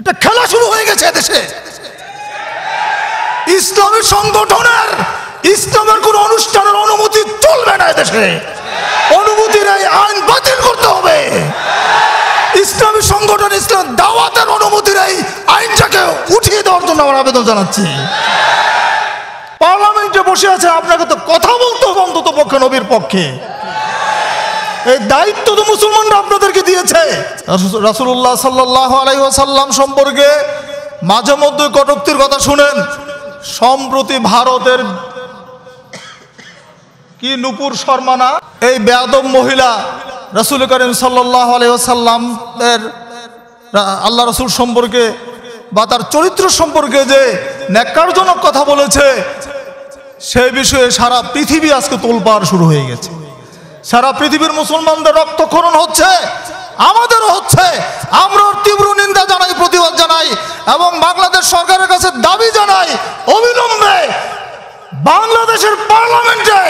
একটা খেলা শুরু হয়ে গেছে দেশে ইসলামী সংগঠনের ইসলামের কোন অনুষ্ঠানের অনুমতি চলবে না দেশে অনুমতির এই আইন বাতিল করতে হবে ইসলামী সংগঠন ইসলাম দাওয়াতের অনুমতির এই আইনটাকে উঠিয়ে দেওয়ার জন্য আমরা আবেদন জানাচ্ছি পার্লামেন্টে বসে আছে আপনাকে তো কথা বলতে হবে অন্তত পক্ষে নবীর পক্ষে এই দায়িত্ব তো মুসলমানরা আপনাদেরকে দিয়েছে রাসুল্লাহ সাল্লাহ আলাইসাল্লাম সম্পর্কে মাঝে মধ্যে কটোক্তির কথা শুনেন সম্প্রতি ভারতের কি নুপুর শর্মা না এই বেয়াদম মহিলা রাসুল করিম সাল্লাহ আলাইসাল্লাম এর আল্লাহ রসুল সম্পর্কে বা তার চরিত্র সম্পর্কে যে ন্যাক্কারজনক কথা বলেছে সেই বিষয়ে সারা পৃথিবী আজকে তোলপাড় শুরু হয়ে গেছে সারা পৃথিবীর মুসলমানদের রক্তক্ষরণ হচ্ছে আমাদেরও হচ্ছে আমরা তীব্র নিন্দা জানাই প্রতিবাদ জানাই এবং বাংলাদেশ সরকারের কাছে দাবি জানাই অবিলম্বে বাংলাদেশের পার্লামেন্টে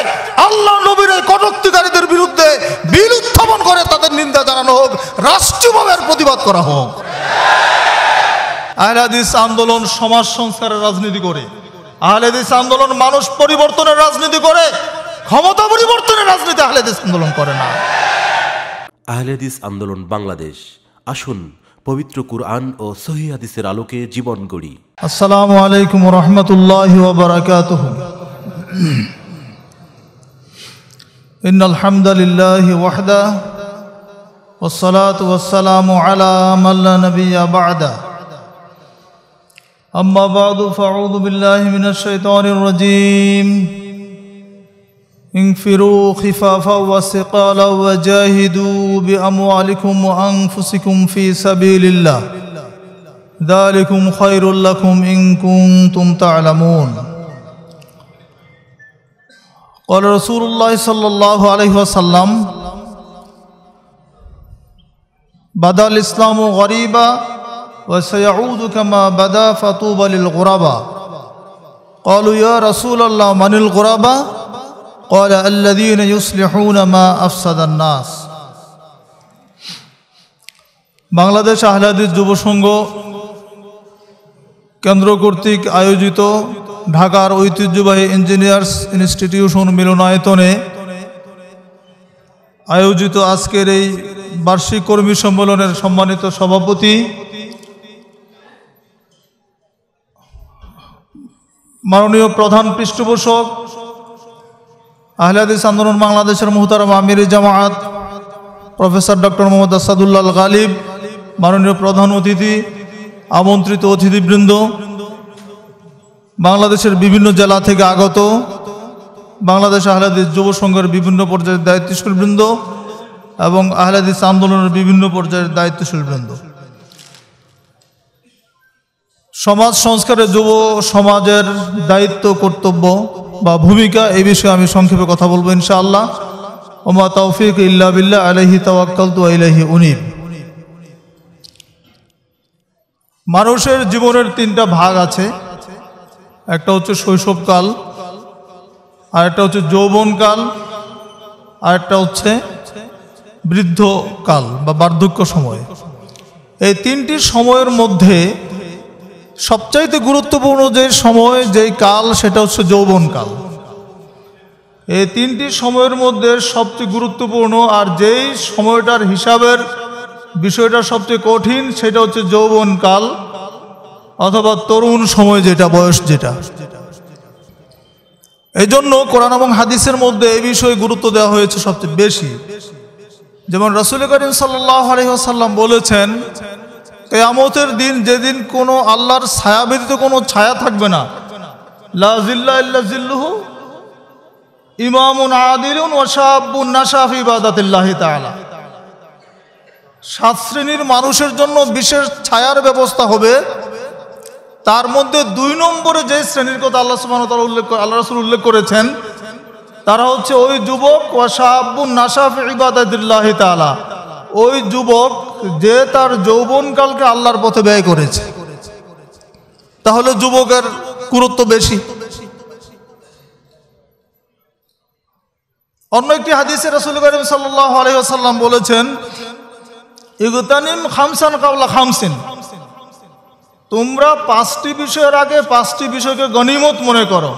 আল্লাহ নবীর এই কটক্তিকারীদের বিরুদ্ধে বিল উত্থাপন করে তাদের নিন্দা জানানো হোক রাষ্ট্রীয়ভাবে প্রতিবাদ করা হোক আহলাদিস আন্দোলন সমাজ সংস্কারের রাজনীতি করে আহলাদিস আন্দোলন মানুষ পরিবর্তনের রাজনীতি করে ক্ষমতা পরিবর্তনের রাজনীতি আহলেদিস আন্দোলন করে না আহলেদিস আন্দোলন বাংলাদেশ আসুন পবিত্র কুরআন ও সহি হাদিসের আলোকে জীবন গড়ি আসসালামু আলাইকুম রহমতুল্লাহ বারাকাত إن الحمد لله وحده والصلاة والسلام على من لا نبي بعده انفروا خفافا وثقالا وجاهدوا باموالكم وانفسكم في سبيل الله ذلكم خير لكم ان كنتم تعلمون قال رسول الله صلى الله عليه وسلم بدا الاسلام غريبا وسيعود كما بدا فطوبى للغرباء قالوا يا رسول الله من الغرباء قال الذين يصلحون ما أفسد الناس বাংলাদেশ আহলাদিস যুব সংঘ কেন্দ্র কর্তৃক আয়োজিত ঢাকার ঐতিহ্যবাহী ইঞ্জিনিয়ার্স ইনস্টিটিউশন মিলনায়তনে আয়োজিত আজকের এই বার্ষিক কর্মী সম্মেলনের সম্মানিত সভাপতি মাননীয় প্রধান পৃষ্ঠপোষক আহলাদিস আন্দোলন বাংলাদেশের মুহতারম আমির জামাত প্রফেসর ডক্টর মোহাম্মদ আসাদুল্লাহ গালিব মাননীয় প্রধান অতিথি আমন্ত্রিত অতিথিবৃন্দ বাংলাদেশের বিভিন্ন জেলা থেকে আগত বাংলাদেশ আহলাদিস যুব সংঘের বিভিন্ন পর্যায়ের দায়িত্বশীলবৃন্দ এবং আহলাদিস আন্দোলনের বিভিন্ন পর্যায়ের দায়িত্বশীলবৃন্দ সমাজ সংস্কারে যুব সমাজের দায়িত্ব কর্তব্য বা ভূমিকা এই বিষয়ে আমি সংক্ষেপে কথা বলবো ইনশাআল্লাহ ওমা তৌফিক ইল্লা বিল্লাহ আলহি তাওয়াক্কাল তু আলহি উনিব মানুষের জীবনের তিনটা ভাগ আছে একটা হচ্ছে শৈশবকাল আর একটা হচ্ছে যৌবনকাল আর একটা হচ্ছে বৃদ্ধকাল বা বার্ধক্য সময় এই তিনটি সময়ের মধ্যে সবচাইতে গুরুত্বপূর্ণ যে সময় যে কাল সেটা হচ্ছে যৌবনকাল এই তিনটি সময়ের মধ্যে সবচেয়ে গুরুত্বপূর্ণ আর যেই সময়টার হিসাবের বিষয়টা সবচেয়ে কঠিন সেটা হচ্ছে যৌবনকাল অথবা তরুণ সময় যেটা বয়স যেটা এই জন্য কোরআন এবং হাদিসের মধ্যে এই বিষয়ে গুরুত্ব দেওয়া হয়েছে সবচেয়ে বেশি যেমন রসুল করিম সাল্লাহ বলেছেন কেয়ামতের দিন যেদিন কোনো আল্লাহর ছায়া ব্যতীত কোনো ছায়া থাকবে না লাজিল্লাহু ইমামুন আদিলুন ওশাহাবুন নাশাফ ইবাদাতিল্লাহি তালা সাত শ্রেণীর মানুষের জন্য বিশেষ ছায়ার ব্যবস্থা হবে তার মধ্যে দুই নম্বরে যে শ্রেণীর কথা আল্লাহ সুবাহ তালা উল্লেখ আল্লাহ রসুল উল্লেখ করেছেন তারা হচ্ছে ওই যুবক ওয়াশাহাবুন নাসাফ ইবাদাতিল্লাহি তালা ওই যুবক যে তার যৌবনকালকে আল্লাহর পথে ব্যয় করেছে তাহলে যুবকের গুরুত্ব বেশি অন্য একটি হাদিসে রসুল করিম সাল্লাহ বলেছেন ইগতানিম খামসান কাবলা খামসিন তোমরা পাঁচটি বিষয়ের আগে পাঁচটি বিষয়কে গণিমত মনে করো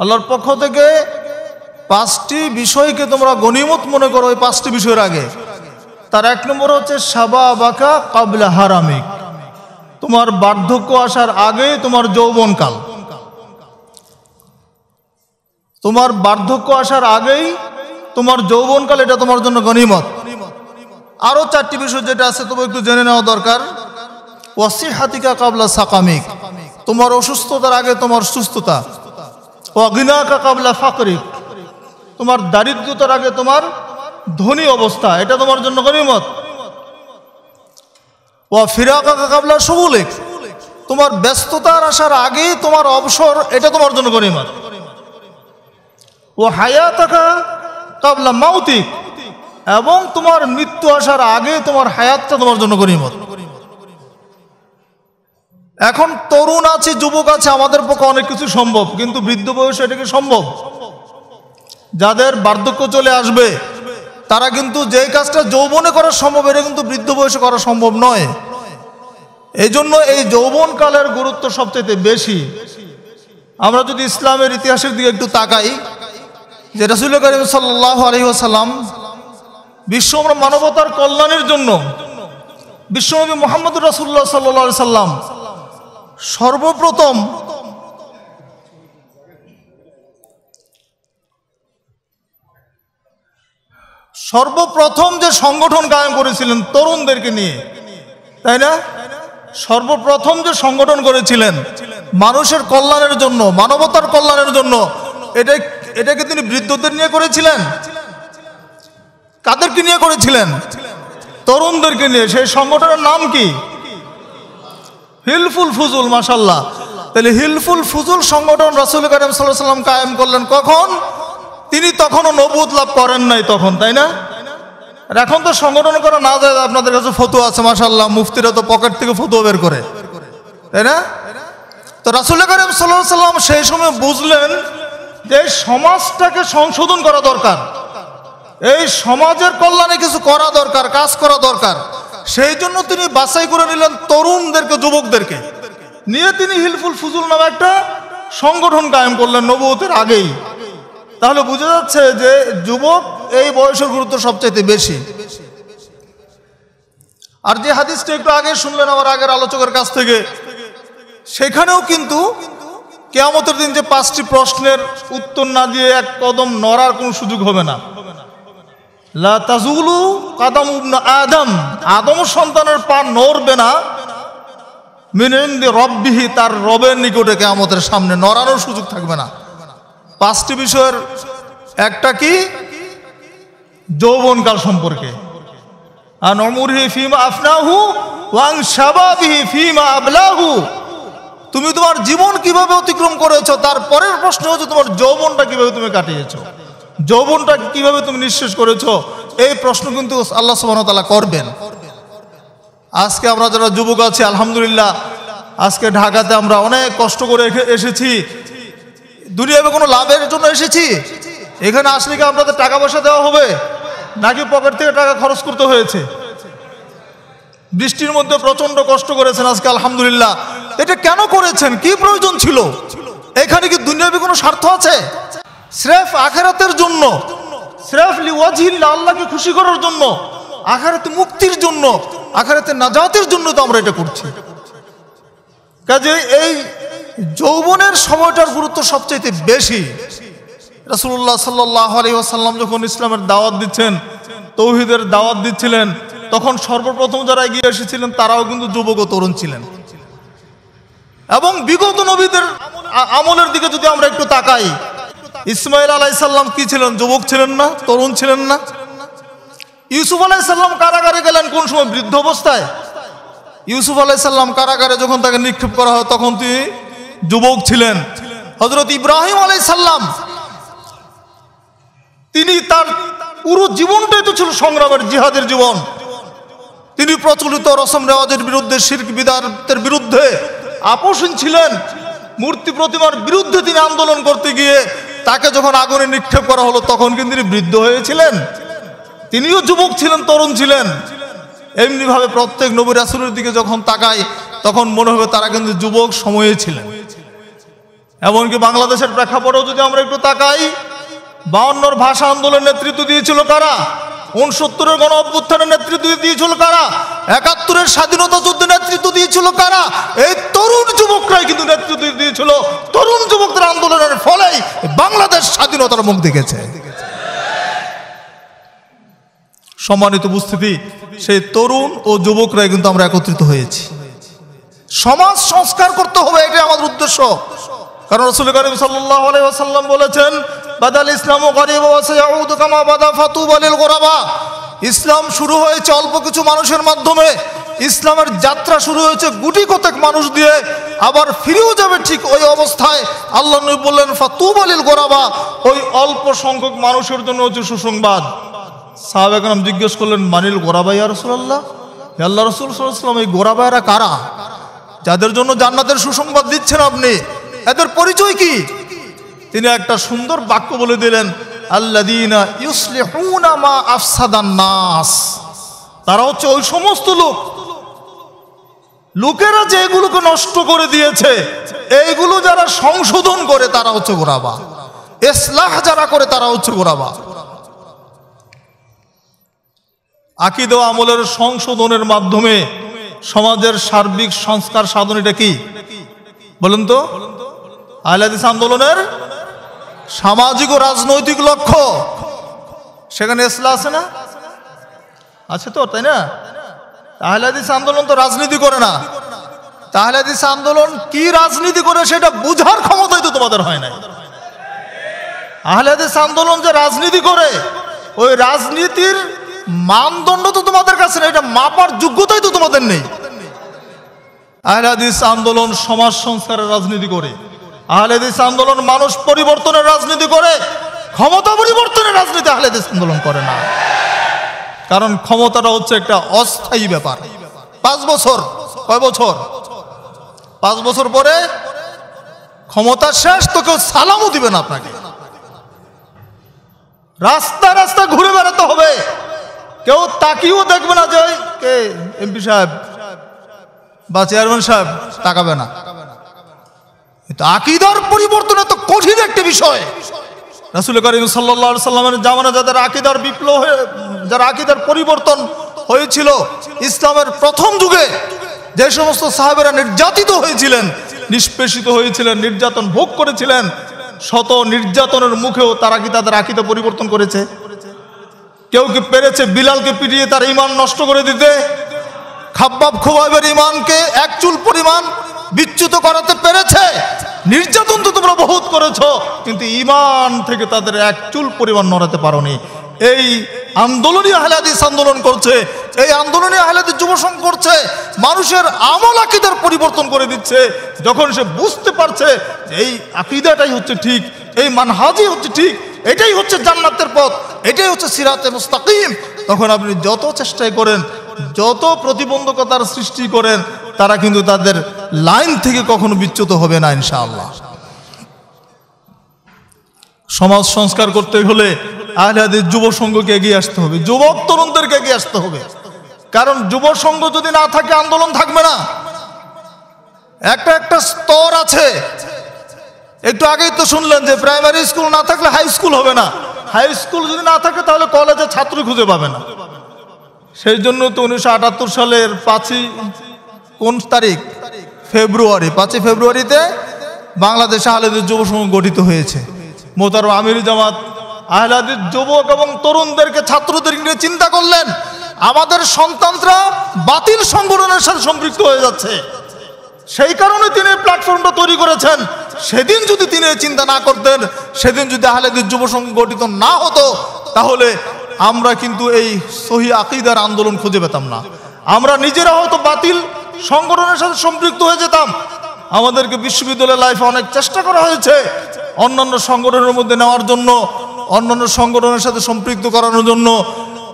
আল্লাহর পক্ষ থেকে পাঁচটি বিষয়কে তোমরা গণিমত মনে করো ওই পাঁচটি বিষয়ের আগে তার এক নম্বর হচ্ছে সাবা বাঁকা কাবলা হারামিক তোমার বার্ধক্য আসার আগে তোমার যৌবনকাল তোমার বার্ধক্য আসার আগেই তোমার যৌবনকাল এটা তোমার জন্য গণিমত আরও চারটি বিষয় যেটা আছে তবু একটু জেনে নেওয়া দরকার ওয়াসি হাতিকা কাবলা সাকামিক তোমার অসুস্থতার আগে তোমার সুস্থতা অগিনাকা কাবলা ফাকরিক তোমার দারিদ্রতার আগে তোমার ধনী অবস্থা এটা তোমার জন্য গনিমত ও ফিরাকা কাবলা সবুলিক তোমার ব্যস্ততার আসার আগেই তোমার অবসর এটা তোমার জন্য গনিমত ও থাকা কাবলা মাউতিক এবং তোমার মৃত্যু আসার আগে তোমার হায়াতটা তোমার জন্য গনিমত এখন তরুণ আছে যুবক আছে আমাদের পক্ষে অনেক কিছু সম্ভব কিন্তু বৃদ্ধ বয়সে এটা কি সম্ভব যাদের বার্ধক্য চলে আসবে তারা কিন্তু যে কাজটা যৌবনে করা সম্ভব এটা কিন্তু বৃদ্ধ বয়সে করা সম্ভব নয় এই জন্য এই যৌবনকালের গুরুত্ব সবচেয়ে বেশি আমরা যদি ইসলামের ইতিহাসের দিকে একটু তাকাই যে রসুল করিম সাল্লাহ আলহিহাসাল্লাম বিশ্ব মানবতার কল্যাণের জন্য বিশ্বনবী মোহাম্মদ রসুল্লাহ সাল্লাহ সাল্লাম সর্বপ্রথম সর্বপ্রথম যে সংগঠন কায়েম করেছিলেন তরুণদেরকে নিয়ে তাই না সর্বপ্রথম যে সংগঠন করেছিলেন মানুষের কল্যাণের জন্য মানবতার কল্যাণের জন্য এটা এটাকে তিনি বৃদ্ধদের নিয়ে করেছিলেন কাদেরকে নিয়ে করেছিলেন তরুণদেরকে নিয়ে সেই সংগঠনের নাম কি হিলফুল ফুজুল মাসাল্লাহ তাহলে হিলফুল ফুজুল সংগঠন রাসুল করিম সাল্লাহ সাল্লাম কায়েম করলেন কখন তিনি তখনও নবুদ লাভ করেন নাই তখন তাই না এখন তো সংগঠন করা না যায় আপনাদের কাছে ফটো আছে মাসাল্লাহ মুফতিরা তো পকেট থেকে ফটো বের করে তাই না তো রাসুল করিম সাল্লাম সেই সময় বুঝলেন যে সমাজটাকে সংশোধন করা দরকার এই সমাজের কল্যাণে কিছু করা দরকার কাজ করা দরকার সেই জন্য তিনি বাছাই করে নিলেন তরুণদেরকে যুবকদেরকে নিয়ে তিনি হিলফুল ফুজুল নামে একটা সংগঠন কায়েম করলেন নবতের আগেই তাহলে বোঝা যাচ্ছে যে যুবক এই বয়সের গুরুত্ব সবচাইতে বেশি আর যে হাদিসটা একটু আগে শুনলেন আমার আগের আলোচকের কাছ থেকে সেখানেও কিন্তু কেয়ামতের দিন যে পাঁচটি প্রশ্নের উত্তর না দিয়ে এক কদম নড়ার কোনো সুযোগ হবে না লাজুলু কাদাম আদম আদম সন্তানের পা নড়বে না মিনেন্দি রব্বিহি তার রবের নিকটে কেয়ামতের সামনে নড়ানোর সুযোগ থাকবে না পাঁচটি বিষয়ের একটা কি যৌবনকাল সম্পর্কে আর আফনাহু ওয়াং আবলাহু তুমি তোমার জীবন কিভাবে অতিক্রম করেছ তার পরের প্রশ্ন হচ্ছে তোমার যৌবনটা কিভাবে তুমি কাটিয়েছ যৌবনটা কিভাবে তুমি নিঃশেষ করেছ এই প্রশ্ন কিন্তু আল্লাহ সুবাহতালা করবেন আজকে আমরা যারা যুবক আছি আলহামদুলিল্লাহ আজকে ঢাকাতে আমরা অনেক কষ্ট করে এসেছি দুনিয়াবে কোনো লাভের জন্য এসেছি এখানে আসলে কি আপনাদের টাকা পয়সা দেওয়া হবে নাকি পকেট থেকে টাকা খরচ করতে হয়েছে বৃষ্টির মধ্যে প্রচন্ড কষ্ট করেছেন আজকে আলহামদুলিল্লাহ এটা কেন করেছেন কি প্রয়োজন ছিল এখানে কি দুনিয়াবি কোনো স্বার্থ আছে স্রেফ আখেরাতের জন্য স্রেফ লিওয়াজিল্লা আল্লাহকে খুশি করার জন্য আখেরাতে মুক্তির জন্য আখেরাতে নাজাতের জন্য তো আমরা এটা করছি কাজে এই যৌবনের সময়টার গুরুত্ব সবচাইতে বেশি রসুল্লাহ সাল্লাহ যখন ইসলামের দাওয়াত দিচ্ছেন তৌহিদের দাওয়াত দিচ্ছিলেন তখন সর্বপ্রথম যারা এগিয়ে এসেছিলেন তারাও কিন্তু যুবক তরুণ ছিলেন এবং বিগত নবীদের আমলের দিকে যদি আমরা একটু তাকাই ইসমাইল আলাইসাল্লাম কি ছিলেন যুবক ছিলেন না তরুণ ছিলেন না ইউসুফ আলাইসাল্লাম কারাগারে গেলেন কোন সময় বৃদ্ধ অবস্থায় ইউসুফ আলাইসাল্লাম কারাগারে যখন তাকে নিক্ষেপ করা হয় তখন তিনি যুবক ছিলেন হজরত ইব্রাহিম আলাই সাল্লাম তিনি তার পুরো জীবনটাই তো ছিল সংগ্রামের জিহাদের জীবন তিনি প্রচলিত রসম রেওয়াজের বিরুদ্ধে শির্ক বিদারের বিরুদ্ধে আপোষণ ছিলেন মূর্তি প্রতিমার বিরুদ্ধে তিনি আন্দোলন করতে গিয়ে তাকে যখন আগুনে নিক্ষেপ করা হলো তখন কিন্তু তিনি বৃদ্ধ হয়েছিলেন তিনিও যুবক ছিলেন তরুণ ছিলেন এমনিভাবে প্রত্যেক নবী রাসুলের দিকে যখন তাকায় তখন মনে হবে তারা কিন্তু যুবক সময়ে ছিলেন এমনকি বাংলাদেশের প্রেক্ষাপটেও যদি আমরা একটু তাকাই বাউন্নর ভাষা আন্দোলনের নেতৃত্ব দিয়েছিল কারা উনসত্তরের গণ অভ্যুত্থানের নেতৃত্ব দিয়েছিল কারা একাত্তরের স্বাধীনতা যুদ্ধে নেতৃত্ব দিয়েছিল কারা এই তরুণ যুবকরাই কিন্তু নেতৃত্ব দিয়েছিল তরুণ যুবকদের আন্দোলনের ফলেই বাংলাদেশ স্বাধীনতার মুখ দেখেছে সম্মানিত উপস্থিতি সেই তরুণ ও যুবকরাই কিন্তু আমরা একত্রিত হয়েছি সমাজ সংস্কার করতে হবে এটাই আমাদের উদ্দেশ্য কারণ রসুল করিম সাল্লাম বলেছেন বাদাল ইসলাম ও গরিব বাদা ফাতু বালিল গোরাবা ইসলাম শুরু হয়েছে অল্প কিছু মানুষের মাধ্যমে ইসলামের যাত্রা শুরু হয়েছে গুটি কতক মানুষ দিয়ে আবার ফিরেও যাবে ঠিক ওই অবস্থায় আল্লাহ নবী বললেন ফাতুব আলিল গোরাবা ওই অল্প সংখ্যক মানুষের জন্য হচ্ছে সুসংবাদ এখন জিজ্ঞেস করলেন মানিল গোরাবাই আর রসুল্লাহ আল্লাহ রসুল সাল্লাম এই গোরাবাইরা কারা যাদের জন্য জান্নাতের সুসংবাদ দিচ্ছেন আপনি এদের পরিচয় কি তিনি একটা সুন্দর বাক্য বলে দিলেন আল্লাদিনা ইউসলিহুনা মা আফসাদান নাস তারা হচ্ছে ওই সমস্ত লোক লোকেরা যে এগুলোকে নষ্ট করে দিয়েছে এইগুলো যারা সংশোধন করে তারা হচ্ছে গোরাবা এসলাহ যারা করে তারা হচ্ছে গোরাবা আকিদ আমলের সংশোধনের মাধ্যমে সমাজের সার্বিক সংস্কার সাধন এটা কি বলুন তো আহলাদিস আন্দোলনের সামাজিক ও রাজনৈতিক লক্ষ্য সেখানে এসলা আছে না আছে তো তাই না আহলাদিস আন্দোলন তো রাজনীতি করে না তাহলাদিস আন্দোলন কি রাজনীতি করে সেটা বুঝার ক্ষমতাই তো তোমাদের হয় না আহলাদিস আন্দোলন যে রাজনীতি করে ওই রাজনীতির মানদণ্ড তো তোমাদের কাছে না এটা মাপার যোগ্যতাই তো তোমাদের নেই আহলাদিস আন্দোলন সমাজ সংস্কারের রাজনীতি করে আহলেদিস আন্দোলন মানুষ পরিবর্তনের রাজনীতি করে ক্ষমতা পরিবর্তনের রাজনীতি আহলেদিস আন্দোলন করে না কারণ ক্ষমতাটা হচ্ছে একটা অস্থায়ী ব্যাপার পাঁচ বছর কয় বছর পাঁচ বছর পরে ক্ষমতা শেষ তো কেউ সালামও দিবে না আপনাকে রাস্তা রাস্তা ঘুরে বেড়াতে হবে কেউ তাকিয়েও দেখবে না যে কে এমপি সাহেব বা চেয়ারম্যান সাহেব তাকাবে না আকিদার পরিবর্তন এত কঠিন একটা বিষয় রাসুল করিম সাল্লা সাল্লামের জামানা যাদের আকিদার বিপ্লব হয়ে যারা আকিদার পরিবর্তন হয়েছিল ইসলামের প্রথম যুগে যে সমস্ত সাহেবেরা নির্যাতিত হয়েছিলেন নিষ্পেষিত হয়েছিলেন নির্যাতন ভোগ করেছিলেন শত নির্যাতনের মুখেও তারা কি তাদের আকিদা পরিবর্তন করেছে কেউ কি পেরেছে বিলালকে পিটিয়ে তার ইমান নষ্ট করে দিতে খাব্বাব খোবাবের ইমানকে একচুল পরিমাণ বিচ্যুত করাতে পেরেছে নির্যাতন তো তোমরা বহুত করেছ কিন্তু ইমান থেকে তাদের এক চুল পরিমাণ নড়াতে পারোনি এই আন্দোলনই আহলাদিস আন্দোলন করছে এই আন্দোলনী আহলাদি যুবসংঘ করছে মানুষের আমল আকিদার পরিবর্তন করে দিচ্ছে যখন সে বুঝতে পারছে এই আকিদাটাই হচ্ছে ঠিক এই মানহাজি হচ্ছে ঠিক এটাই হচ্ছে জান্নাতের পথ এটাই হচ্ছে সিরাতে মুস্তাকিম তখন আপনি যত চেষ্টাই করেন যত প্রতিবন্ধকতার সৃষ্টি করেন তারা কিন্তু তাদের লাইন থেকে কখনো বিচ্যুত হবে না ইনশাআল্লাহ সমাজ সংস্কার করতে হলে আহলাদের যুব সংঘকে এগিয়ে আসতে হবে যুবক তরুণদেরকে এগিয়ে আসতে হবে কারণ যুব সংঘ যদি না থাকে আন্দোলন থাকবে না একটা একটা স্তর আছে একটু আগেই তো শুনলেন যে প্রাইমারি স্কুল না থাকলে হাই স্কুল হবে না হাই স্কুল যদি না থাকে তাহলে কলেজে ছাত্র খুঁজে পাবে না সেই জন্য তো উনিশশো সালের পাঁচই কোন তারিখ ফেব্রুয়ারি পাঁচই ফেব্রুয়ারিতে বাংলাদেশে আহলেদের যুব সংঘ গঠিত হয়েছে মোতারু আমির জামাত আহলাদের যুবক এবং তরুণদেরকে ছাত্রদের নিয়ে চিন্তা করলেন আমাদের সন্তানরা বাতিল সংগঠনের সাথে সম্পৃক্ত হয়ে যাচ্ছে সেই কারণে তিনি প্ল্যাটফর্মটা তৈরি করেছেন সেদিন যদি তিনি চিন্তা না করতেন সেদিন যদি আহলেদের যুব সংঘ গঠিত না হতো তাহলে আমরা কিন্তু এই সহি আকিদার আন্দোলন খুঁজে পেতাম না আমরা নিজেরা হয়তো বাতিল সংগঠনের সাথে সম্পৃক্ত হয়ে যেতাম আমাদেরকে বিশ্ববিদ্যালয় লাইফে অনেক চেষ্টা করা হয়েছে অন্যান্য সংগঠনের মধ্যে নেওয়ার জন্য অন্যান্য সংগঠনের সাথে সম্পৃক্ত করানোর জন্য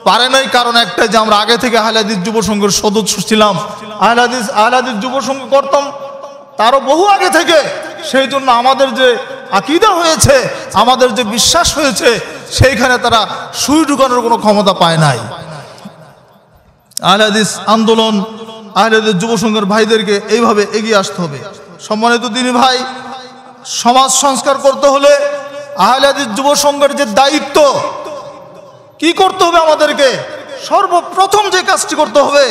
পারে নাই কারণ একটাই যে আমরা আগে থেকে আহলাদিস যুব সংঘের সদস্য ছিলাম আহলাদিস আহলাদিস যুব সংঘ করতাম তারও বহু আগে থেকে সেই জন্য আমাদের যে আকিদা হয়েছে আমাদের যে বিশ্বাস হয়েছে সেইখানে তারা সুই ঢুকানোর কোনো ক্ষমতা পায় নাই আহলাদিস আন্দোলন আহলেদের যুব সংঘের ভাইদেরকে এইভাবে এগিয়ে আসতে হবে সম্মানিত দিন ভাই সমাজ সংস্কার করতে হলে আহলাদের যুব সংঘের যে দায়িত্ব কি করতে হবে আমাদেরকে সর্বপ্রথম যে কাজটি করতে হবে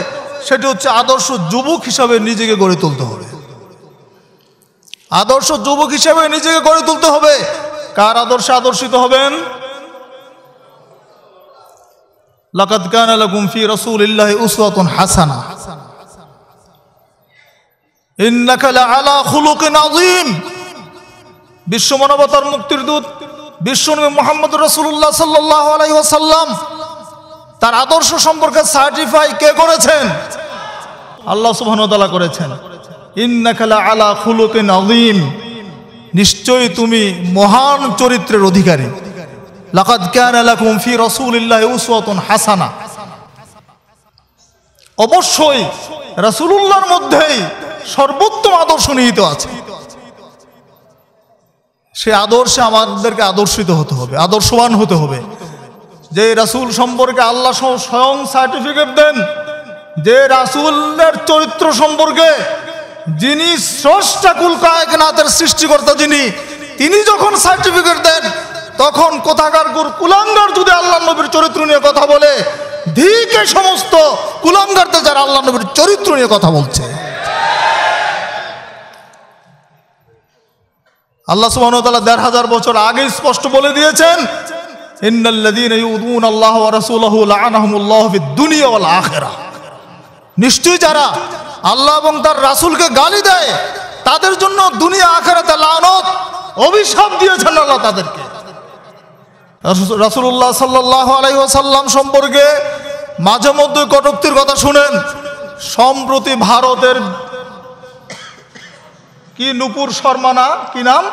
সেটি হচ্ছে আদর্শ যুবক হিসাবে নিজেকে গড়ে তুলতে হবে আদর্শ যুবক হিসাবে নিজেকে গড়ে তুলতে হবে কার আদর্শে আদর্শিত হবেন লকাত কানা লাকুম ফি রাসূলিল্লাহি উসওয়াতুন হাসানা বিশ্ব মানবতার মুক্তির দূত বিশ্বনবী মোহাম্মদ রসুল্লাহ সাল্লাহ আলাইসাল্লাম তার আদর্শ সম্পর্কে সার্টিফাই কে করেছেন আল্লাহ সুবাহতালা করেছেন ইন্নাকালা আলা খুলুকিন আজিম নিশ্চয়ই তুমি মহান চরিত্রের অধিকারী লাকাদ কান লাকুম ফি রাসূলিল্লাহি হাসানা অবশ্যই রাসূলুল্লাহর মধ্যেই সর্বোত্তম আদর্শ নিহিত আছে সে আদর্শে আমাদেরকে আদর্শিত হতে হবে আদর্শবান হতে হবে যে রাসুল সম্পর্কে আল্লাহ স্বয়ং সার্টিফিকেট দেন যে রাসুলের চরিত্র সম্পর্কে যিনি স্রষ্টা স্রষ্টাকুল কায়কনাথের সৃষ্টিকর্তা যিনি তিনি যখন সার্টিফিকেট দেন তখন কোথাকার গুর কুলাঙ্গার যদি আল্লাহ নবীর চরিত্র নিয়ে কথা বলে ধিকে সমস্ত কুলাঙ্গারদের যারা আল্লাহ নবীর চরিত্র নিয়ে কথা বলছে আল্লাহ তালা দেড় হাজার বছর আগে স্পষ্ট বলে দিয়েছেন নিশ্চয়ই যারা আল্লাহ এবং তার রাসুলকে গালি দেয় তাদের জন্য দুনিয়া আখেরাতে লানত অভিশাপ দিয়েছেন আল্লাহ তাদেরকে রাসুল্লাহ সাল্লাহ ওয়াসাল্লাম সম্পর্কে মাঝে মধ্যে কটুক্তির কথা শুনেন সম্প্রতি ভারতের কি নুপুর শর্মা না কি নাম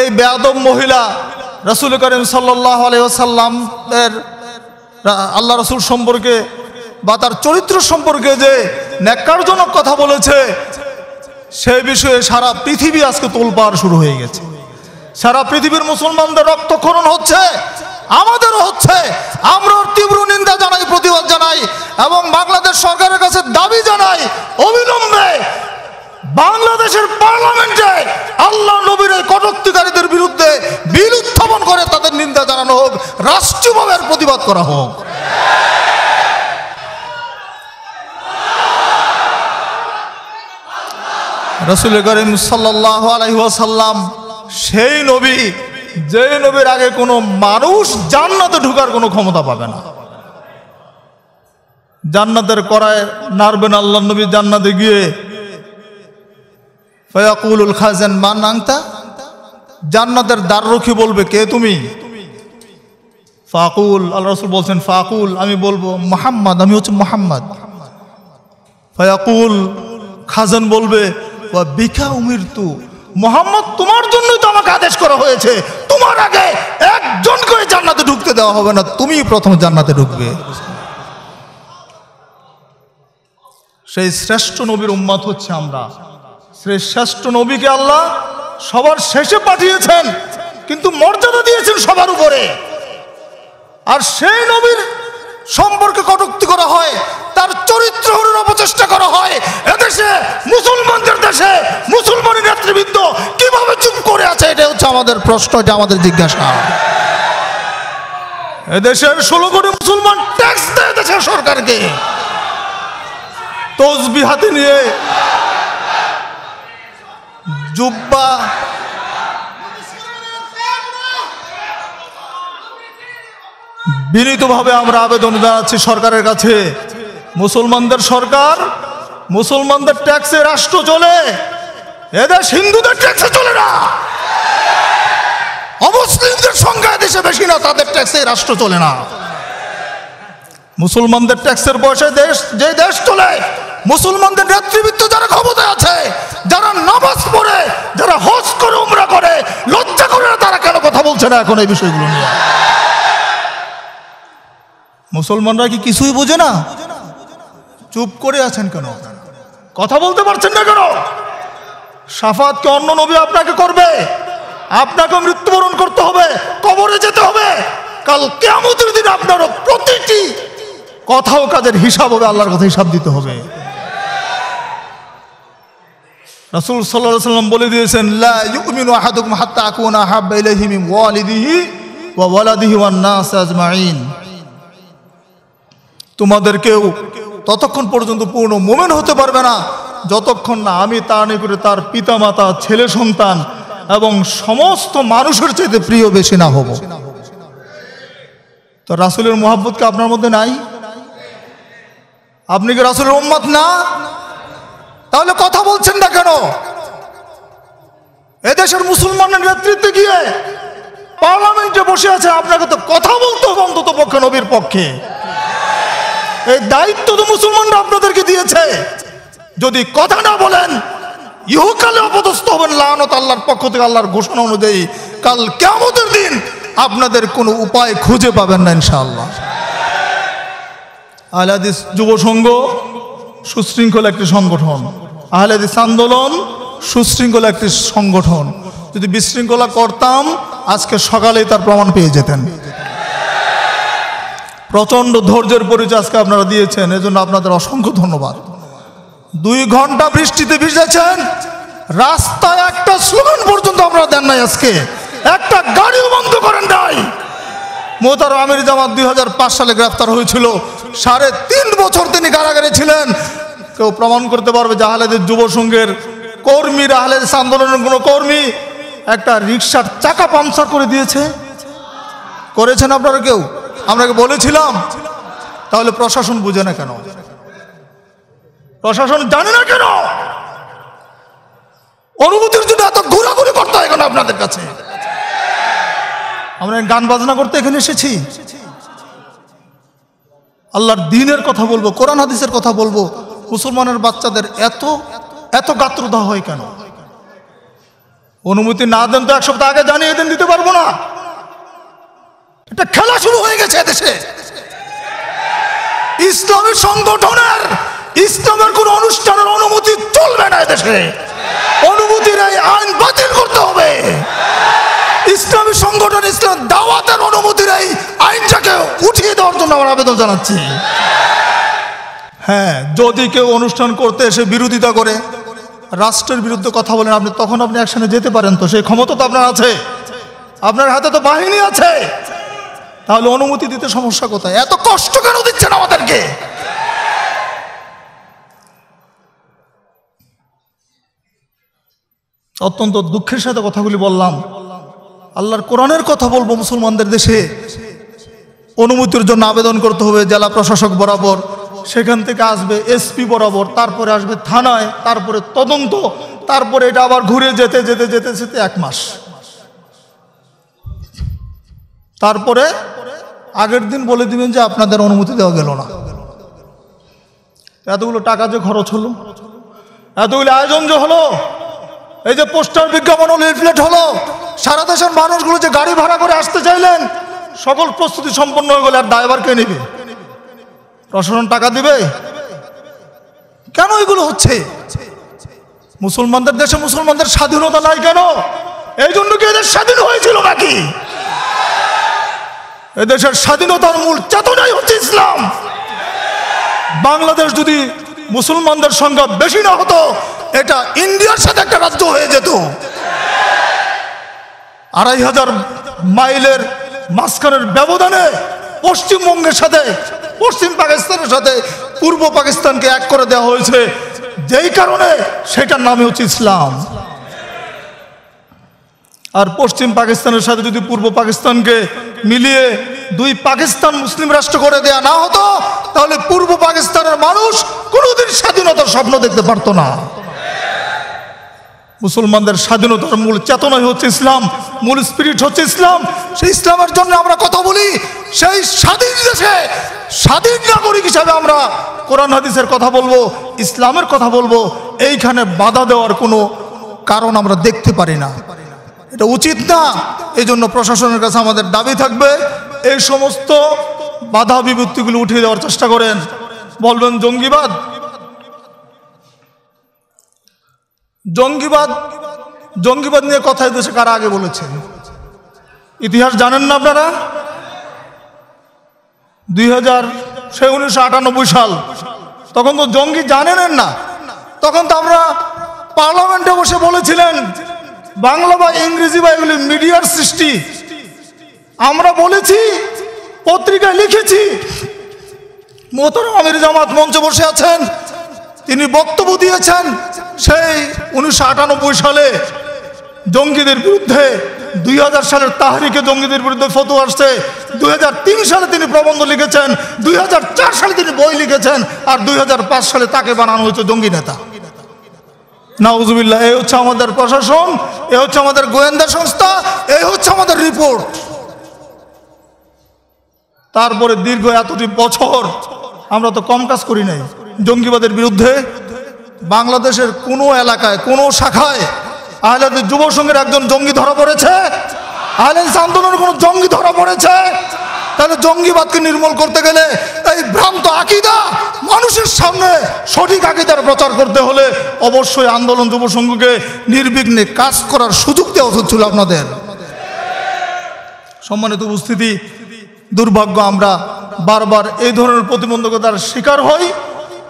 এই বেয়াদব মহিলা রসুল করিম সাল্লাম এর আল্লাহ রসুল সম্পর্কে বা তার চরিত্র সম্পর্কে যে ন্যাক্কারজনক কথা বলেছে সেই বিষয়ে সারা পৃথিবী আজকে তোলপাড় শুরু হয়ে গেছে সারা পৃথিবীর মুসলমানদের রক্তক্ষরণ হচ্ছে আমাদেরও হচ্ছে আমরাও তীব্র নিন্দা জানাই প্রতিবাদ জানাই এবং বাংলাদেশ সরকারের কাছে দাবি জানাই অবিলম্বে বাংলাদেশের পার্লামেন্টে আল্লাহ নবীর এই কটক্তিকারীদের বিরুদ্ধে বিল উত্থাপন করে তাদের নিন্দা জানানো হোক রাষ্ট্রীয়ভাবে প্রতিবাদ করা হোক রসুল করিম সাল্লাহ আলহিহাসাল্লাম সেই নবী যে নবীর আগে কোনো মানুষ জান্নাতে ঢুকার কোনো ক্ষমতা পাবে না জান্নাতের করায় নারবেন আল্লাহ নবী জান্নাতে গিয়ে ফয়াকুলুল খাজেন মান আংতা জান্নাতের দ্বাররক্ষী বলবে কে তুমি ফাকুল আল্লাহ রসুল বলছেন ফাকুল আমি বলবো মোহাম্মদ আমি হচ্ছে মোহাম্মদ ফয়াকুল খাজান বলবে বা বিখা উমির তু মোহাম্মদ তোমার জন্যই তো আমাকে আদেশ করা হয়েছে তোমার আগে একজন করে জান্নাতে ঢুকতে দেওয়া হবে না তুমি প্রথম জান্নাতে ঢুকবে সেই শ্রেষ্ঠ নবীর উম্মাদ হচ্ছে আমরা শ্রেষ্ঠ নবীকে আল্লাহ সবার শেষে পাঠিয়েছেন কিন্তু মর্যাদা দিয়েছেন সবার উপরে আর সেই নবীর সম্পর্কে কটুক্তি করা হয় তার চরিত্র হরণ অপচেষ্টা করা হয় এদেশে মুসলমানদের দেশে মুসলমান নেতৃবৃন্দ কিভাবে চুপ করে আছে এটা হচ্ছে আমাদের প্রশ্ন এটা আমাদের জিজ্ঞাসা এদেশের ষোলো কোটি মুসলমান ট্যাক্স দেয় দেশের সরকারকে তসবি হাতে নিয়ে জুব্বা বিনীতভাবে আমরা আবেদন জানাচ্ছি সরকারের কাছে মুসলমানদের সরকার মুসলমানদের ট্যাক্সে রাষ্ট্র চলে এদেশ হিন্দুদের ট্যাক্সে চলে না অমুসলিমদের সংখ্যা দেশে বেশি না তাদের ট্যাক্সে রাষ্ট্র চলে না মুসলমানদের ট্যাক্সের বয়সে দেশ যে দেশ চলে মুসলমানদের নেতৃবৃত্ত যারা ক্ষমতায় আছে যারা নামাজ পড়ে যারা হজ করে উমরা করে লজ্জা করে না তারা কেন কথা বলছে না এখন এই বিষয়গুলো নিয়ে মুসলমানরা কি কিছুই বোঝে না চুপ করে আছেন কেন কথা বলতে পারছেন না কেন কে অন্য নবী আপনাকে করবে আপনাকে মৃত্যুবরণ করতে হবে কবরে যেতে হবে কাল কেমন দিন আপনারও প্রতিটি কথাও কাজের হিসাব হবে আল্লাহর কথা হিসাব দিতে হবে রাসুল সাল্লাম বলে দিয়েছেন তোমাদের কেউ ততক্ষণ পর্যন্ত পূর্ণ মোমেন হতে পারবে না যতক্ষণ না আমি তার নিকটে তার মাতা ছেলে সন্তান এবং সমস্ত মানুষের চাইতে প্রিয় বেশি না হব তো রাসুলের কি আপনার মধ্যে নাই আপনি কি রাসুলের উম্মত না তাহলে কথা বলছেন না কেন এদেশের মুসলমানের নেতৃত্বে গিয়ে পার্লামেন্টে বসে আছে আপনাকে তো কথা বলতে হবে অন্তত পক্ষে নবীর পক্ষে এই দায়িত্ব তো মুসলমানরা আপনাদেরকে দিয়েছে যদি কথা না বলেন ইহকালে অপদস্থ হবেন লানত আল্লাহর পক্ষ থেকে আল্লাহর ঘোষণা অনুযায়ী কাল কেমতের দিন আপনাদের কোনো উপায় খুঁজে পাবেন না ইনশাআল্লাহ আলাদিস যুব সংঘ সুশৃঙ্খল একটি সংগঠন দিস আন্দোলন সুশৃঙ্খলা একটি সংগঠন যদি বিশৃঙ্খলা করতাম আজকে সকালেই তার প্রমাণ পেয়ে যেতেন প্রচণ্ড ধৈর্যের পরিচয় আজকে আপনারা দিয়েছেন এজন্য আপনাদের অসংখ্য ধন্যবাদ দুই ঘন্টা বৃষ্টিতে ভিজেছেন রাস্তায় একটা স্লোগান পর্যন্ত আপনারা দেন নাই আজকে একটা গাড়িও বন্ধ করেন নাই মোতার আমির জামাত দুই সালে গ্রেফতার হয়েছিল সাড়ে তিন বছর তিনি কারাগারে ছিলেন কেউ প্রমাণ করতে পারবে যে আহলেদের যুব সংঘের কর্মীর আহলেদ আন্দোলনের কোনো কর্মী একটা রিক্সার চাকা পামসার করে দিয়েছে করেছেন আপনারা কেউ আমরাকে বলেছিলাম তাহলে প্রশাসন বুঝে না কেন প্রশাসন জানে না কেন অনুভূতির জন্য এত ঘোরাঘুরি করতে হয় কেন আপনাদের কাছে আমরা গান বাজনা করতে এখানে এসেছি আল্লাহর দিনের কথা বলবো কোরআন হাদিসের কথা বলবো মুসলমানের বাচ্চাদের এত এত গাত্রদাহ হয় কেন অনুমতি না দেন তো এক সপ্তাহ আগে জানিয়ে দেন দিতে পারবো না এটা খেলা শুরু হয়ে গেছে দেশে ইসলামী সংগঠনের ইসলামের কোন অনুষ্ঠানের অনুমতি চলবে না দেশে অনুমতির এই আইন বাতিল করতে হবে ইসলামী সংগঠন ইসলাম দাওয়াতের অনুমতির এই আইনটাকে উঠিয়ে দেওয়ার জন্য আমার আবেদন জানাচ্ছি হ্যাঁ যদি কেউ অনুষ্ঠান করতে এসে বিরোধিতা করে রাষ্ট্রের বিরুদ্ধে কথা বলেন আপনি তখন আপনি একসঙ্গে যেতে পারেন তো সেই ক্ষমতা তো আপনার আছে আপনার হাতে তো বাহিনী আছে তাহলে অনুমতি দিতে সমস্যা কোথায় এত কষ্ট কেন দিচ্ছেন আমাদেরকে অত্যন্ত দুঃখের সাথে কথাগুলি বললাম আল্লাহর কোরআনের কথা বলবো মুসলমানদের দেশে অনুমতির জন্য আবেদন করতে হবে জেলা প্রশাসক বরাবর সেখান থেকে আসবে এসপি বরাবর তারপরে আসবে থানায় তারপরে তদন্ত তারপরে এটা আবার ঘুরে যেতে যেতে যেতে যেতে এক মাস তারপরে আগের দিন বলে দিবেন যে আপনাদের অনুমতি দেওয়া গেল না এতগুলো টাকা যে খরচ হলো এতগুলো আয়োজন যে হলো এই যে পোস্টার বিজ্ঞাপন হলো লিফলেট হলো সারা দেশের মানুষগুলো যে গাড়ি ভাড়া করে আসতে চাইলেন সকল প্রস্তুতি সম্পন্ন হয়ে গেলে আর ড্রাইভার কে নেবে প্রশাসন টাকা দিবে কেন এগুলো হচ্ছে মুসলমানদের দেশে মুসলমানদের স্বাধীনতা নাই কেন এই জন্য কি এদের স্বাধীন হয়েছিল নাকি এদেশের স্বাধীনতার মূল চেতনাই হচ্ছে ইসলাম বাংলাদেশ যদি মুসলমানদের সংখ্যা বেশি না হতো এটা ইন্ডিয়ার সাথে একটা রাজ্য হয়ে যেত আড়াই হাজার মাইলের মাঝখানের ব্যবধানে পশ্চিমবঙ্গের সাথে পশ্চিম পাকিস্তানের সাথে পূর্ব পাকিস্তানকে এক করে দেওয়া হয়েছে যেই কারণে সেটার নামই হচ্ছে ইসলাম আর পশ্চিম পাকিস্তানের সাথে যদি পূর্ব পাকিস্তানকে মিলিয়ে দুই পাকিস্তান মুসলিম রাষ্ট্র করে দেয়া না হতো তাহলে পূর্ব পাকিস্তানের মানুষ কোনোদিন স্বাধীনতার স্বপ্ন দেখতে পারতো না মুসলমানদের স্বাধীনতার মূল চেতনাই হচ্ছে ইসলাম মূল স্পিরিট হচ্ছে ইসলাম সেই ইসলামের জন্য আমরা কথা বলি সেই স্বাধীন দেশে স্বাধীন নাগরিক হিসাবে আমরা কোরআন হাদিসের কথা বলবো ইসলামের কথা বলবো এইখানে বাধা দেওয়ার কোনো কারণ আমরা দেখতে পারি না এটা উচিত না এই জন্য প্রশাসনের কাছে আমাদের দাবি থাকবে এই সমস্ত বাধা বিভূতিগুলো উঠিয়ে দেওয়ার চেষ্টা করেন বলবেন জঙ্গিবাদ জঙ্গিবাদ জঙ্গিবাদ নিয়ে কথা দেশে কারা আগে বলেছেন ইতিহাস জানেন না আপনারা দুই হাজার সে উনিশশো সাল তখন তো জঙ্গি জানেন না তখন তো আমরা পার্লামেন্টে বসে বলেছিলেন বাংলা বা ইংরেজি বা এগুলি মিডিয়ার সৃষ্টি আমরা বলেছি পত্রিকায় লিখেছি মোহতরম আমির জামাত মঞ্চে বসে আছেন তিনি বক্তব্য দিয়েছেন সেই উনিশশো সালে জঙ্গিদের বিরুদ্ধে দুই হাজার সালের তাহারিকে জঙ্গিদের বিরুদ্ধে ফটো আসছে দুই সালে তিনি প্রবন্ধ লিখেছেন দুই সালে তিনি বই লিখেছেন আর দুই সালে তাকে বানানো হয়েছে জঙ্গি নেতা নাউজুবিল্লাহ এই হচ্ছে আমাদের প্রশাসন এ হচ্ছে আমাদের গোয়েন্দা সংস্থা এই হচ্ছে আমাদের রিপোর্ট তারপরে দীর্ঘ এতটি বছর আমরা তো কম কাজ করি নাই জঙ্গিবাদের বিরুদ্ধে বাংলাদেশের কোনো এলাকায় কোনো শাখায় আহলাদের যুব সংঘের একজন জঙ্গি ধরা পড়েছে আহলেন্স আন্দোলনের কোনো জঙ্গি ধরা পড়েছে তাহলে জঙ্গিবাদকে নির্মূল করতে গেলে এই ভ্রান্ত আকিদা মানুষের সামনে সঠিক আকিদার প্রচার করতে হলে অবশ্যই আন্দোলন যুব সংঘকে নির্বিঘ্নে কাজ করার সুযোগ দেওয়া উচিত ছিল আপনাদের সম্মানিত উপস্থিতি দুর্ভাগ্য আমরা বারবার এই ধরনের প্রতিবন্ধকতার শিকার হই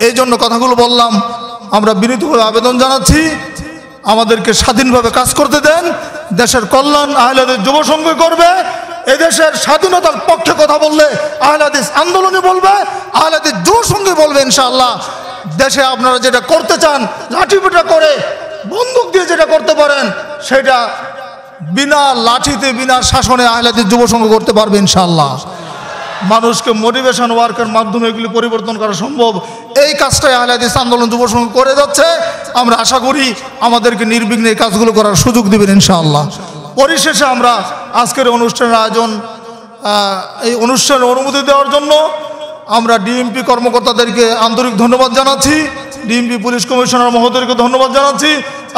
এই জন্য কথাগুলো বললাম আমরা বিনীতভাবে আবেদন জানাচ্ছি আমাদেরকে স্বাধীনভাবে কাজ করতে দেন দেশের কল্যাণ আহলাদের যুব সংঘ করবে এদেশের স্বাধীনতার পক্ষে কথা বললে আহলাদিস আন্দোলনে বলবে আহলাদের যুব সঙ্গে বলবে ইনশাআল্লাহ দেশে আপনারা যেটা করতে চান লাঠিপিটা করে বন্দুক দিয়ে যেটা করতে পারেন সেটা বিনা লাঠিতে বিনা শাসনে আহলাদের যুব সঙ্গে করতে পারবে ইনশাআল্লাহ মানুষকে মোটিভেশন ওয়ার্কের মাধ্যমে এগুলি পরিবর্তন করা সম্ভব এই কাজটাই আহলাদিস আন্দোলন যুব সংঘ করে যাচ্ছে আমরা আশা করি আমাদেরকে নির্বিঘ্নে এই কাজগুলো করার সুযোগ দেবেন ইনশাআল্লাহ পরিশেষে আমরা আজকের অনুষ্ঠানের আয়োজন এই অনুষ্ঠানের অনুমতি দেওয়ার জন্য আমরা ডিএমপি কর্মকর্তাদেরকে আন্তরিক ধন্যবাদ জানাচ্ছি ডিএমপি পুলিশ কমিশনার মহোদয়কে ধন্যবাদ জানাচ্ছি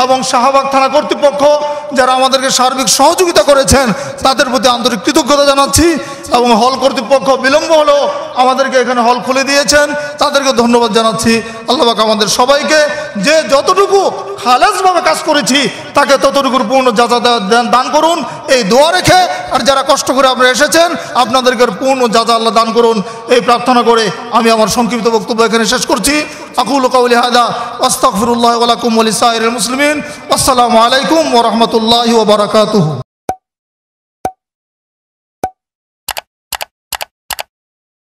এবং শাহবাগ থানা কর্তৃপক্ষ যারা আমাদেরকে সার্বিক সহযোগিতা করেছেন তাদের প্রতি আন্তরিক কৃতজ্ঞতা জানাচ্ছি এবং হল কর্তৃপক্ষ বিলম্ব হলো আমাদেরকে এখানে হল খুলে দিয়েছেন তাদেরকে ধন্যবাদ জানাচ্ছি আল্লাহবাক আমাদের সবাইকে যে যতটুকু খালাসভাবে কাজ করেছি তাকে ততটুকুর পূর্ণ যাচা দান করুন এই দোয়া রেখে আর যারা কষ্ট করে আপনারা এসেছেন আপনাদেরকে পূর্ণ যাচা আল্লাহ দান করুন এই প্রার্থনা করে আমি আমার সংক্ষিপ্ত বক্তব্য এখানে শেষ করছি আকুল কাউলি হাদা আস্তাকফিরুল্লাহ আলাইকুম আলী সাহির মুসলিমিন আসসালামু আলাইকুম ওরহমতুল্লাহ ওবরাকাতুহ